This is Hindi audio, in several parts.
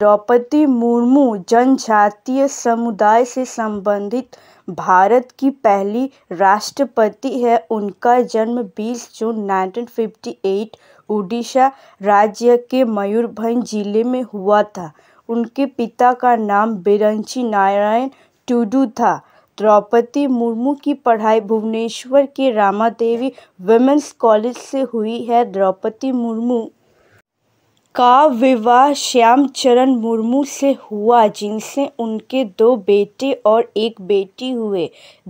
द्रौपदी मुर्मू जनजातीय समुदाय से संबंधित भारत की पहली राष्ट्रपति है उनका जन्म बीस June nineteen fifty eight Orissa राज्य के मयूरभंज जिले में हुआ था उनके पिता का नाम बिरंची नारायण टूडू था द्रौपदी मुर्मू की पढ़ाई भुवनेश्वर के रामा देवी कॉलेज से हुई है द्रौपदी मुर्मू का विवाह श्याम चरण मुर्मू से हुआ जिनसे उनके दो बेटे और एक बेटी हुए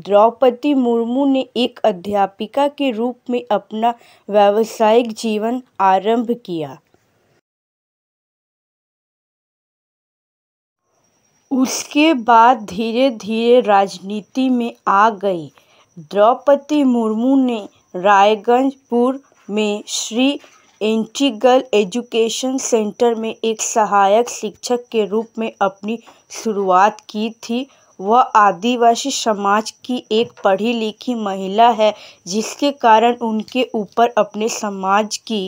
द्रौपदी मुर्मू ने एक अध्यापिका के रूप में अपना व्यावसायिक जीवन आरंभ किया उसके बाद धीरे धीरे राजनीति में आ गई द्रौपदी मुर्मू ने रायगंजपुर में श्री इंटीग्रल एजुकेशन सेंटर में एक सहायक शिक्षक के रूप में अपनी शुरुआत की थी वह आदिवासी समाज की एक पढ़ी लिखी महिला है जिसके कारण उनके ऊपर अपने समाज की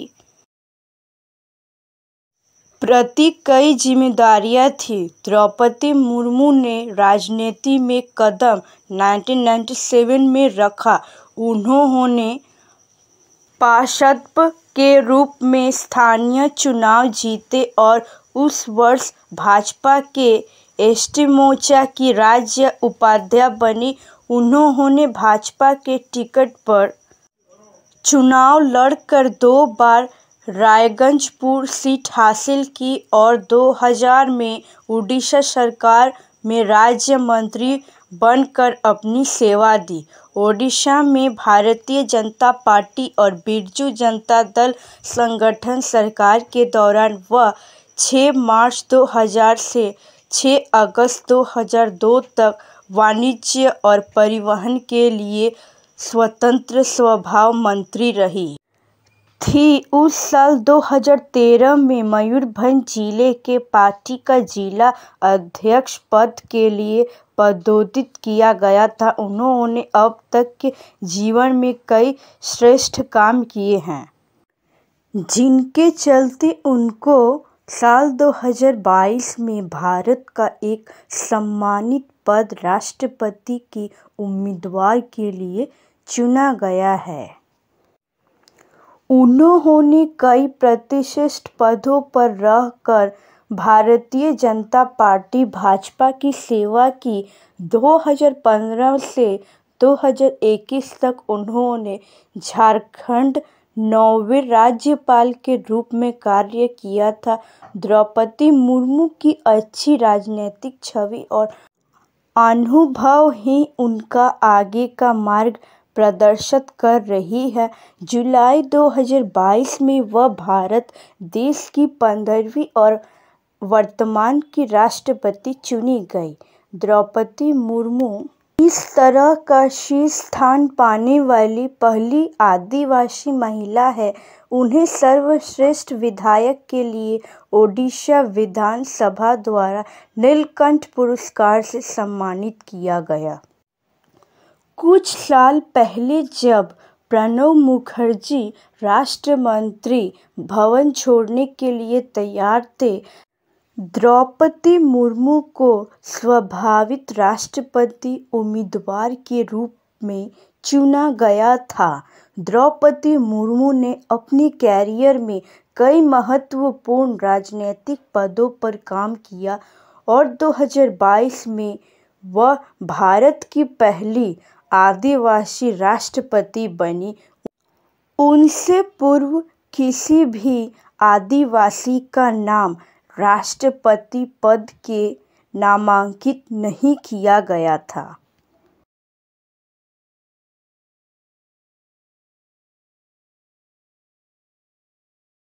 प्रति कई जिम्मेदारियां थीं द्रौपदी मुर्मू ने राजनीति में कदम 1997 में रखा उन्होंने पार्षद के रूप में स्थानीय चुनाव जीते और उस वर्ष भाजपा के एसटी मोर्चा की राज्य उपाध्याय बनी उन्होंने भाजपा के टिकट पर चुनाव लड़कर दो बार रायगंजपुर सीट हासिल की और 2000 में उड़ीसा सरकार में राज्य मंत्री बनकर अपनी सेवा दी ओडिशा में भारतीय जनता पार्टी और बिरजू जनता दल संगठन सरकार के दौरान वह छः मार्च 2000 से छः अगस्त 2002 तक वाणिज्य और परिवहन के लिए स्वतंत्र स्वभाव मंत्री रही थी उस साल दो हज़ार तेरह में मयूरभंज जिले के पार्टी का जिला अध्यक्ष पद के लिए पदोदित किया गया था उन्होंने अब तक के जीवन में कई श्रेष्ठ काम किए हैं जिनके चलते उनको साल 2022 में भारत का एक सम्मानित पद राष्ट्रपति की उम्मीदवार के लिए चुना गया है उन्होंने कई प्रतिष्ठित पदों पर रहकर भारतीय जनता पार्टी भाजपा की सेवा की 2015 से 2021 तक उन्होंने झारखंड नौवे राज्यपाल के रूप में कार्य किया था द्रौपदी मुर्मू की अच्छी राजनीतिक छवि और अनुभव ही उनका आगे का मार्ग प्रदर्शित कर रही है जुलाई 2022 में वह भारत देश की पंद्रहवीं और वर्तमान की राष्ट्रपति चुनी गई द्रौपदी मुर्मू इस तरह का शीर्ष स्थान पाने वाली पहली आदिवासी महिला है उन्हें सर्वश्रेष्ठ विधायक के लिए ओडिशा विधानसभा द्वारा नीलकंठ पुरस्कार से सम्मानित किया गया कुछ साल पहले जब प्रणब मुखर्जी राष्ट्रमंत्री भवन छोड़ने के लिए तैयार थे द्रौपदी मुर्मू को संभावित राष्ट्रपति उम्मीदवार के रूप में चुना गया था द्रौपदी मुर्मू ने अपने कैरियर में कई महत्वपूर्ण राजनीतिक पदों पर काम किया और 2022 में वह भारत की पहली आदिवासी राष्ट्रपति बनी उनसे पूर्व किसी भी आदिवासी का नाम राष्ट्रपति पद के नामांकित नहीं किया गया था